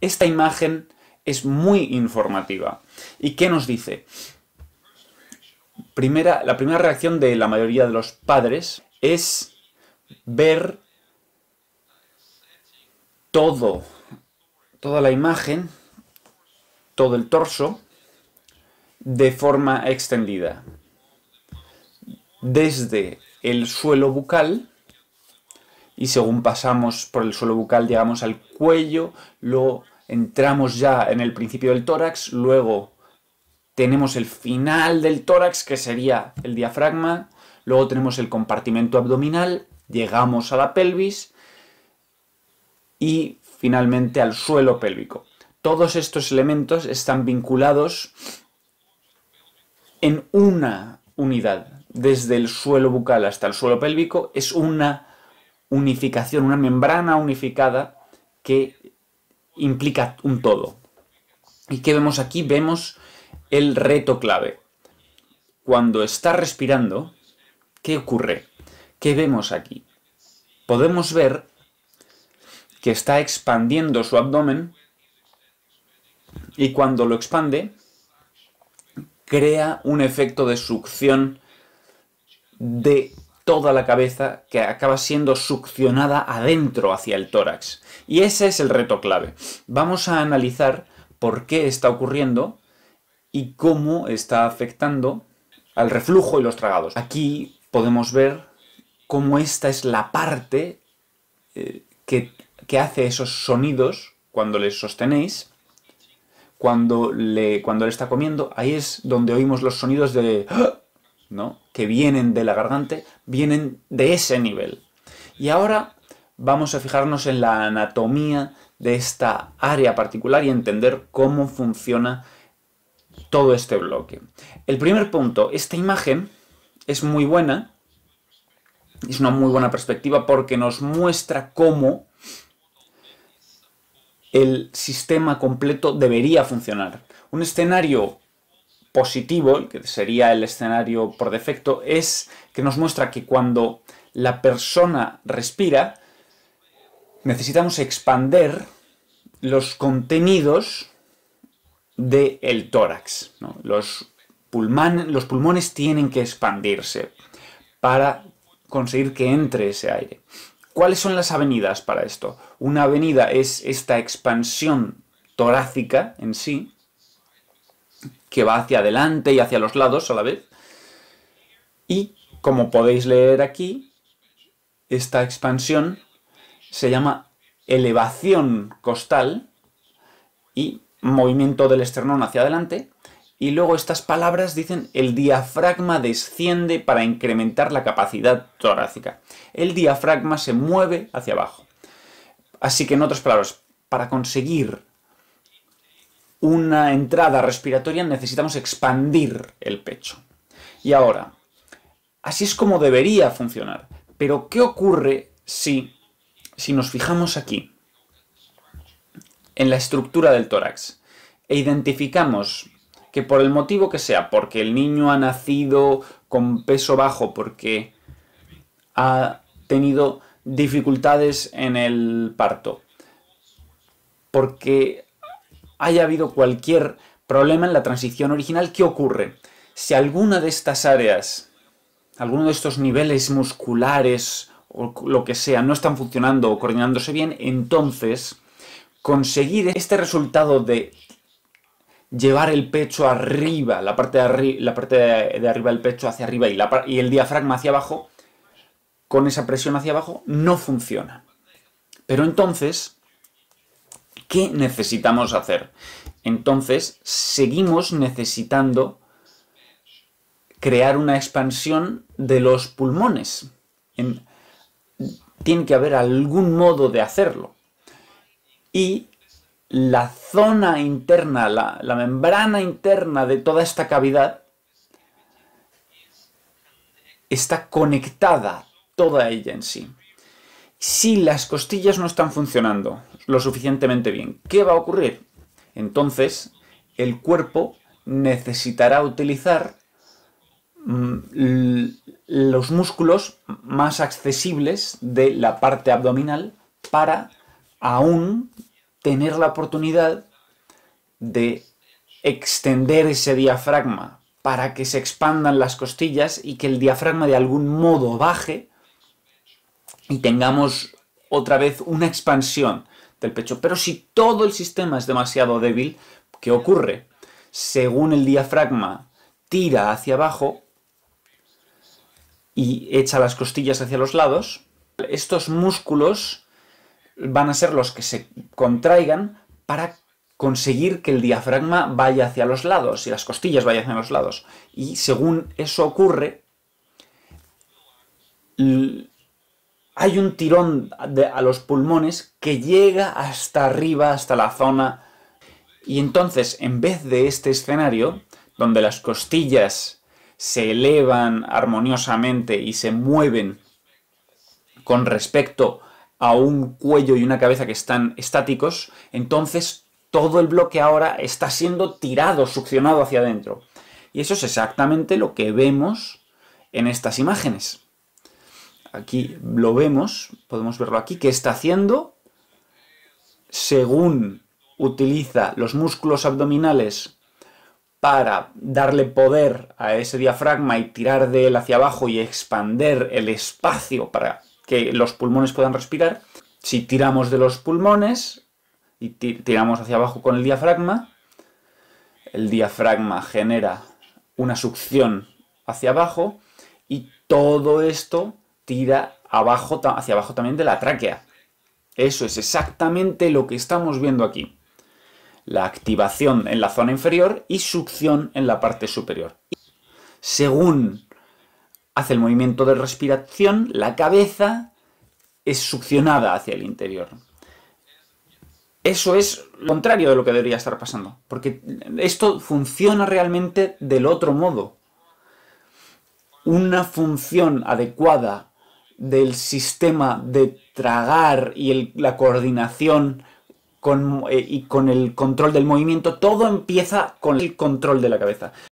Esta imagen es muy informativa. ¿Y qué nos dice? Primera, la primera reacción de la mayoría de los padres es ver todo, toda la imagen, todo el torso, de forma extendida. Desde el suelo bucal, y según pasamos por el suelo bucal llegamos al cuello, luego entramos ya en el principio del tórax, luego tenemos el final del tórax, que sería el diafragma, luego tenemos el compartimento abdominal, llegamos a la pelvis y finalmente al suelo pélvico. Todos estos elementos están vinculados en una unidad, desde el suelo bucal hasta el suelo pélvico, es una unificación, una membrana unificada que implica un todo. ¿Y qué vemos aquí? Vemos el reto clave. Cuando está respirando, ¿qué ocurre? ¿Qué vemos aquí? Podemos ver que está expandiendo su abdomen y cuando lo expande crea un efecto de succión de toda la cabeza que acaba siendo succionada adentro hacia el tórax. Y ese es el reto clave. Vamos a analizar por qué está ocurriendo y cómo está afectando al reflujo y los tragados. Aquí podemos ver cómo esta es la parte eh, que, hace esos sonidos cuando le sostenéis, cuando le, cuando le está comiendo, ahí es donde oímos los sonidos de... ¡Ah! ¿no? que vienen de la garganta, vienen de ese nivel. Y ahora vamos a fijarnos en la anatomía de esta área particular y entender cómo funciona todo este bloque. El primer punto, esta imagen es muy buena, es una muy buena perspectiva porque nos muestra cómo el sistema completo debería funcionar. Un escenario positivo, que sería el escenario por defecto, es que nos muestra que cuando la persona respira, necesitamos expander los contenidos del el tórax. Los, los pulmones tienen que expandirse para conseguir que entre ese aire. ¿Cuáles son las avenidas para esto? Una avenida es esta expansión torácica en sí, que va hacia adelante y hacia los lados a la vez. Y como podéis leer aquí, esta expansión se llama elevación costal y movimiento del esternón hacia adelante. Y luego estas palabras dicen el diafragma desciende para incrementar la capacidad torácica. El diafragma se mueve hacia abajo. Así que en otras palabras, para conseguir una entrada respiratoria necesitamos expandir el pecho. Y ahora, así es como debería funcionar. Pero ¿qué ocurre si, si nos fijamos aquí, en la estructura del tórax, e identificamos que por el motivo que sea, porque el niño ha nacido con peso bajo, porque ha tenido dificultades en el parto, porque haya habido cualquier problema en la transición original, ¿qué ocurre? Si alguna de estas áreas, alguno de estos niveles musculares o lo que sea, no están funcionando o coordinándose bien, entonces conseguir este resultado de llevar el pecho arriba, la parte de, la parte de arriba del pecho hacia arriba y, la y el diafragma hacia abajo, con esa presión hacia abajo, no funciona. Pero entonces, ¿Qué necesitamos hacer? Entonces, seguimos necesitando crear una expansión de los pulmones. tiene que haber algún modo de hacerlo. Y la zona interna, la, membrana interna de toda esta cavidad está conectada, toda ella en sí si las costillas no están funcionando lo suficientemente bien, ¿qué va a ocurrir? Entonces, el cuerpo necesitará utilizar mm, los músculos más accesibles de la parte abdominal para aún tener la oportunidad de extender ese diafragma para que se expandan las costillas y que el diafragma de algún modo baje y tengamos otra vez una expansión del pecho. Pero si todo el sistema es demasiado débil, ¿qué ocurre? Según el diafragma tira hacia abajo y echa las costillas hacia los lados, estos músculos van a ser los que se contraigan para conseguir que el diafragma vaya hacia los lados y las costillas vayan hacia los lados. Y según eso ocurre, hay un tirón a los pulmones que llega hasta arriba, hasta la zona. Y entonces, en vez de este escenario, donde las costillas se elevan armoniosamente y se mueven con respecto a un cuello y una cabeza que están estáticos, entonces todo el bloque ahora está siendo tirado, succionado hacia adentro. Y eso es exactamente lo que vemos en estas imágenes. Aquí lo vemos, podemos verlo aquí, que está haciendo según utiliza los músculos abdominales para darle poder a ese diafragma y tirar de él hacia abajo y expander el espacio para que los pulmones puedan respirar. Si tiramos de los pulmones y tiramos hacia abajo con el diafragma, el diafragma genera una succión hacia abajo y todo esto tira abajo, hacia abajo también de la tráquea. Eso es exactamente lo que estamos viendo aquí. La activación en la zona inferior y succión en la parte superior. Según hace el movimiento de respiración, la cabeza es succionada hacia el interior. Eso es lo contrario de lo que debería estar pasando, porque esto funciona realmente del otro modo. Una función adecuada del sistema de tragar y la coordinación eh, y con el control del movimiento, todo empieza con el control de la cabeza.